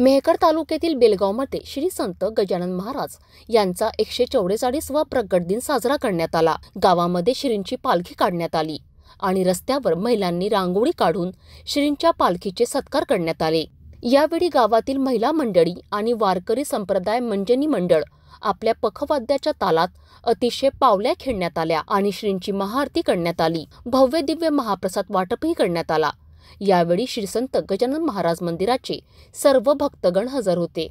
मेहकर तालुक्यातील बेलगावमध्ये श्री संत गजानन महाराज यांचा एकशे चौवेचाळीसवा प्रगट दिन साजरा करण्यात आला गावामध्ये श्रींची पालखी काढण्यात आली आणि रस्त्यावर महिलांनी रांगोळी काढून श्रींच्या पालखीचे सत्कार करण्यात आले यावेळी गावातील महिला मंडळी आणि वारकरी संप्रदाय मंजनी मंडळ आपल्या पखवाद्याच्या तालात अतिशय पावल्या खेळण्यात आल्या आणि श्रींची महाआरती करण्यात आली भव्य दिव्य महाप्रसाद वाटपही करण्यात आला यावेळी श्रीसंत गजानन महाराज मंदिराचे सर्व भक्तगण हजर होते